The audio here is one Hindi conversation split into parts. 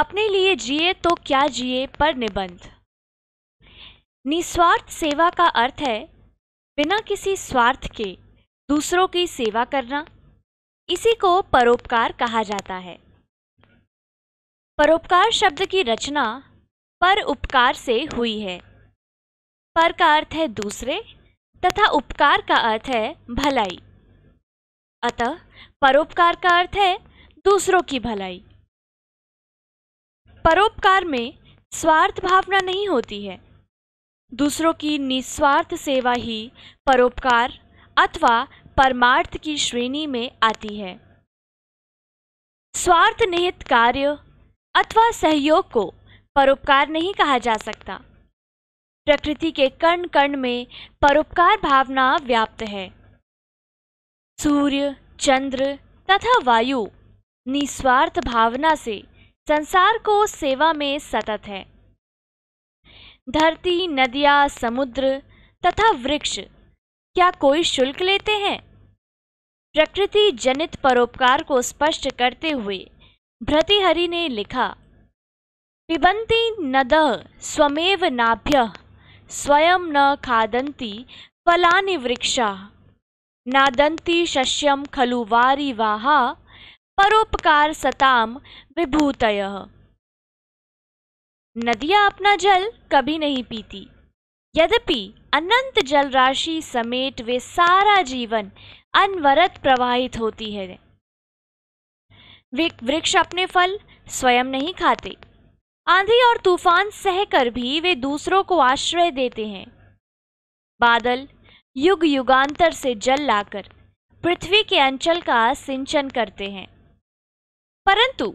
अपने लिए जिए तो क्या जिए पर निबंध निस्वार्थ सेवा का अर्थ है बिना किसी स्वार्थ के दूसरों की सेवा करना इसी को परोपकार कहा जाता है परोपकार शब्द की रचना पर उपकार से हुई है पर का अर्थ है दूसरे तथा उपकार का अर्थ है भलाई अतः परोपकार का अर्थ है दूसरों की भलाई परोपकार में स्वार्थ भावना नहीं होती है दूसरों की निस्वार्थ सेवा ही परोपकार अथवा परमार्थ की श्रेणी में आती है स्वार्थ निहित कार्य अथवा सहयोग को परोपकार नहीं कहा जा सकता प्रकृति के कण कण में परोपकार भावना व्याप्त है सूर्य चंद्र तथा वायु निस्वार्थ भावना से संसार को सेवा में सतत है धरती नदियां समुद्र तथा वृक्ष क्या कोई शुल्क लेते हैं प्रकृति जनित परोपकार को स्पष्ट करते हुए भ्रतिहरि ने लिखा पिबंती नद स्वमेव नाभ्य स्वयं न खादंती फलानि वृक्षा नादंती शस्यम खलु वारी वाहा परोपकार सताम विभूतय नदियां अपना जल कभी नहीं पीती यद्यपि अनंत जल राशि समेत वे सारा जीवन अनवरत प्रवाहित होती है वृक्ष अपने फल स्वयं नहीं खाते आंधी और तूफान सहकर भी वे दूसरों को आश्रय देते हैं बादल युग युगांतर से जल लाकर पृथ्वी के अंचल का सिंचन करते हैं परंतु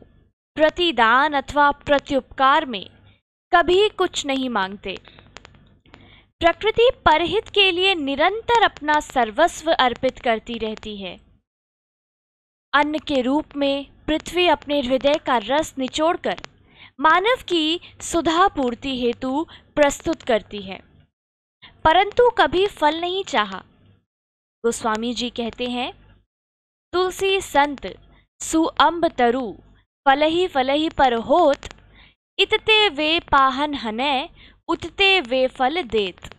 प्रतिदान अथवा प्रत्युपकार में कभी कुछ नहीं मांगते प्रकृति परहित के लिए निरंतर अपना सर्वस्व अर्पित करती रहती है अन्न के रूप में पृथ्वी अपने हृदय का रस निचोड़कर मानव की सुधा पूर्ति हेतु प्रस्तुत करती है परंतु कभी फल नहीं चाहा गोस्वामी जी कहते हैं तुलसी संत सुअम्ब तरु फलही फलही पर होत इतते वे पाहन हने उतते वे फल देत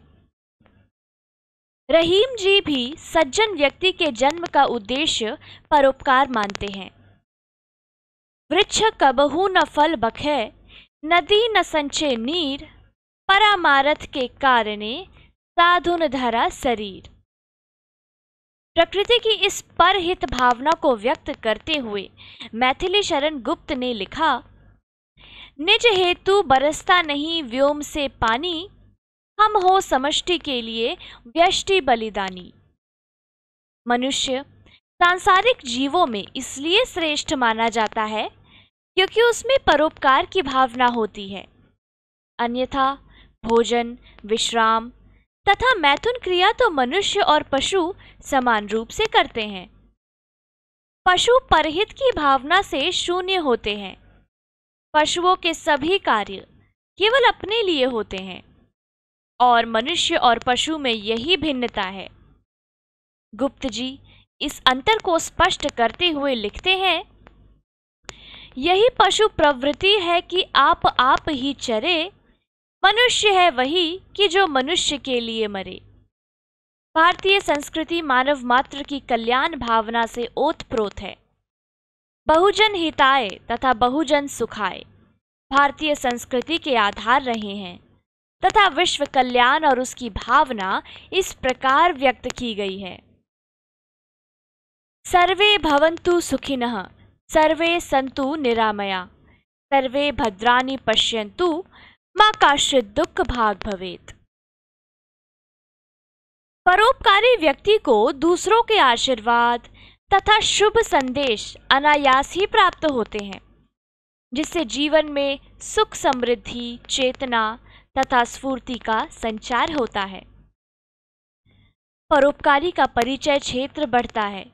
रहीम जी भी सज्जन व्यक्ति के जन्म का उद्देश्य परोपकार मानते हैं वृक्ष कबहू न फल बखे नदी न संचे नीर परामारथ के कारणे साधुन धरा शरीर प्रकृति की इस परहित भावना को व्यक्त करते हुए मैथिली शरण गुप्त ने लिखा निज हेतु बरसता नहीं व्योम से पानी हम हो समष्टि के लिए व्यष्टि बलिदानी मनुष्य सांसारिक जीवों में इसलिए श्रेष्ठ माना जाता है क्योंकि उसमें परोपकार की भावना होती है अन्यथा भोजन विश्राम तथा मैथुन क्रिया तो मनुष्य और पशु समान रूप से करते हैं पशु परहित की भावना से शून्य होते हैं पशुओं के सभी कार्य केवल अपने लिए होते हैं और मनुष्य और पशु में यही भिन्नता है गुप्त जी इस अंतर को स्पष्ट करते हुए लिखते हैं यही पशु प्रवृत्ति है कि आप आप ही चरे मनुष्य है वही कि जो मनुष्य के लिए मरे भारतीय संस्कृति मानव मात्र की कल्याण भावना से ओतप्रोत है बहुजन हिताय तथा बहुजन सुखाए भारतीय संस्कृति के आधार रहे हैं तथा विश्व कल्याण और उसकी भावना इस प्रकार व्यक्त की गई है सर्वे भवन्तु सुखिन सर्वे सन्तु निरामया सर्वे भद्राणी पश्यंतु मां काश्चित दुख भाग भवेत परोपकारी व्यक्ति को दूसरों के आशीर्वाद तथा शुभ संदेश अनायास ही प्राप्त होते हैं जिससे जीवन में सुख समृद्धि चेतना तथा स्फूर्ति का संचार होता है परोपकारी का परिचय क्षेत्र बढ़ता है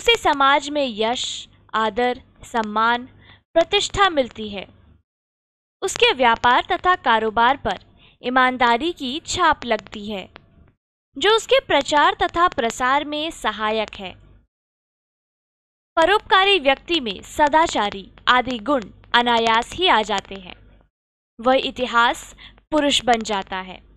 उसे समाज में यश आदर सम्मान प्रतिष्ठा मिलती है उसके व्यापार तथा कारोबार पर ईमानदारी की छाप लगती है जो उसके प्रचार तथा प्रसार में सहायक है परोपकारी व्यक्ति में सदाचारी आदि गुण अनायास ही आ जाते हैं वह इतिहास पुरुष बन जाता है